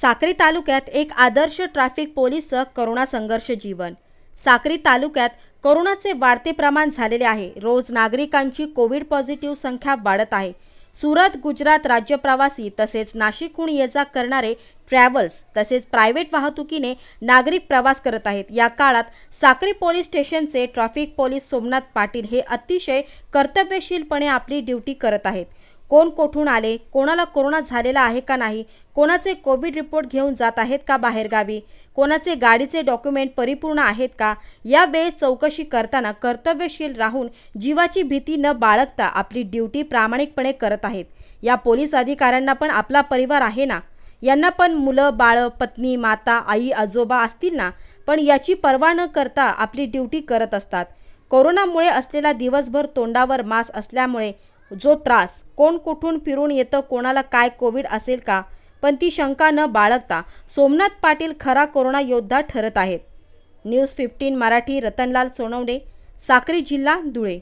साक्री तालुक्यात एक आदर्श traffic पोलीसचं corona संघर्ष जीवन साक्री तालुक्यात करोनाचे वाढते प्रमाण झालेले आहे रोज नागरिकांची कोविड पॉझिटिव्ह संख्या वाढत आहे सुरत गुजरात राज्य प्रवासी तसेच नाशिकहून ये जा करणारे ट्रॅव्हल्स तसेच प्रायव्हेट वाहतुकीने नागरिक प्रवास करत आहेत या काळात साक्री पोलीस स्टेशनचे ट्रॅफिक पोलीस सोमनाथ पाटील हे अतिशय कर्तव्यशीलपणे आपली ड्युटी करत आहेत कोण कोठून आले कोणाला कोरोना झालेला आहे का नाही कोणाचे कोविड रिपोर्ट घेऊन जात आहेत का बाहेरगावी कोणाचे गाडीचे डॉक्युमेंट परिपूर्ण आहेत का या वेळेस चौकशी करताना कर्तव्यशील राहून जीवाची भीती न बाळगता आपली ड्युटी प्रामाणिकपणे करत आहेत या पोलीस अधिकाऱ्यांना पण आपला परिवार आहे ना यांना पण मुलं बाळ पत्नी माता आई आजोबा असतील ना पण याची पर्वा न करता आपली ड्युटी करत असतात कोरोनामुळे असलेला दिवसभर तोंडावर मास असल्यामुळे जो त्रास कोण कुठून फिरून येतं कोणाला काय कोविड असेल का पण ती शंका न बाळगता सोमनाथ पाटील खरा कोरोना योद्धा ठरत आहेत न्यूज फिफ्टीन मराठी रतनलाल सोनवणे साक्री जिल्हा धुळे